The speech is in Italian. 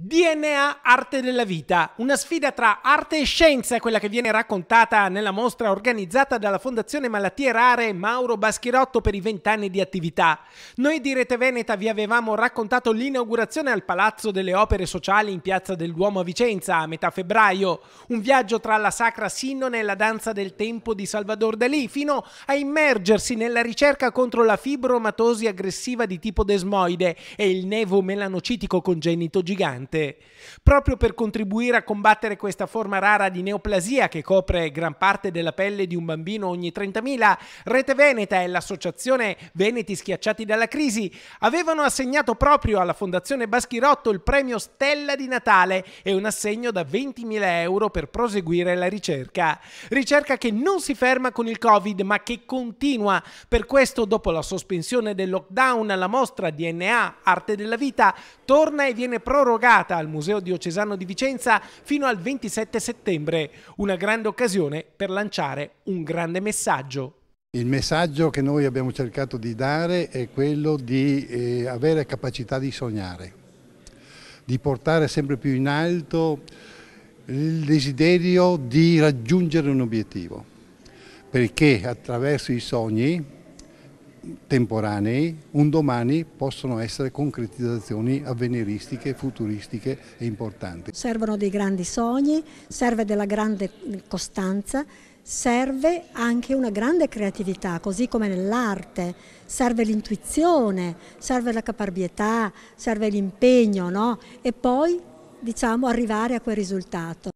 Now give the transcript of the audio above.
DNA Arte della Vita, una sfida tra arte e scienza, quella che viene raccontata nella mostra organizzata dalla Fondazione Malattie Rare Mauro Baschirotto per i vent'anni di attività. Noi di Rete Veneta vi avevamo raccontato l'inaugurazione al Palazzo delle Opere Sociali in Piazza del Duomo a Vicenza a metà febbraio, un viaggio tra la sacra Sinone e la danza del tempo di Salvador Dalì, fino a immergersi nella ricerca contro la fibromatosi aggressiva di tipo desmoide e il nevo melanocitico congenito gigante gigante, proprio per contribuire a combattere questa forma rara di neoplasia che copre gran parte della pelle di un bambino ogni 30.000, Rete Veneta e l'associazione Veneti Schiacciati dalla Crisi avevano assegnato proprio alla Fondazione Baschirotto il premio Stella di Natale e un assegno da 20.000 euro per proseguire la ricerca. Ricerca che non si ferma con il Covid ma che continua. Per questo dopo la sospensione del lockdown la mostra DNA Arte della Vita torna e viene prorogata serata al Museo Diocesano di Vicenza fino al 27 settembre, una grande occasione per lanciare un grande messaggio. Il messaggio che noi abbiamo cercato di dare è quello di eh, avere capacità di sognare, di portare sempre più in alto il desiderio di raggiungere un obiettivo, perché attraverso i sogni temporanei, un domani possono essere concretizzazioni avveniristiche, futuristiche e importanti. Servono dei grandi sogni, serve della grande costanza, serve anche una grande creatività, così come nell'arte, serve l'intuizione, serve la caparbietà, serve l'impegno no? e poi diciamo, arrivare a quel risultato.